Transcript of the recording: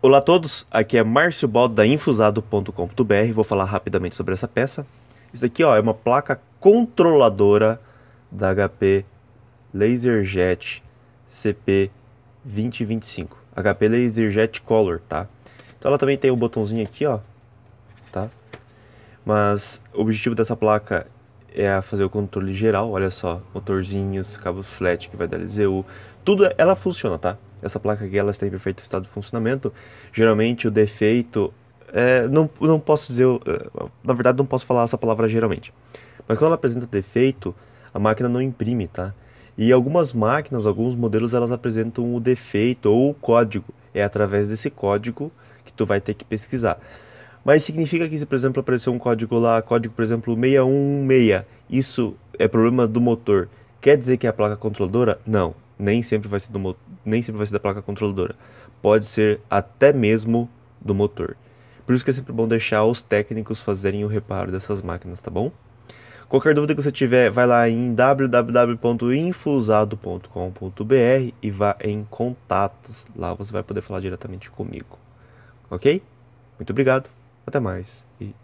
Olá a todos, aqui é Márcio Baldo da Infusado.com.br. Vou falar rapidamente sobre essa peça. Isso aqui ó, é uma placa controladora da HP LaserJet CP2025. HP LaserJet Color, tá? Então ela também tem o um botãozinho aqui, ó, tá? Mas o objetivo dessa placa é fazer o controle geral, olha só, motorzinhos, cabos flat que vai dar LZU, tudo ela funciona, tá? Essa placa aqui ela está em perfeito estado de funcionamento. Geralmente o defeito é, não, não posso dizer, é, na verdade não posso falar essa palavra geralmente. Mas quando ela apresenta defeito, a máquina não imprime, tá? E algumas máquinas, alguns modelos, elas apresentam o defeito ou o código. É através desse código que tu vai ter que pesquisar. Mas significa que se, por exemplo, aparecer um código lá, código, por exemplo, 616, isso é problema do motor. Quer dizer que é a placa controladora? Não, nem sempre vai ser do nem sempre vai ser da placa controladora. Pode ser até mesmo do motor. Por isso que é sempre bom deixar os técnicos fazerem o reparo dessas máquinas, tá bom? Qualquer dúvida que você tiver, vai lá em www.infusado.com.br e vá em contatos. Lá você vai poder falar diretamente comigo. OK? Muito obrigado. Até mais e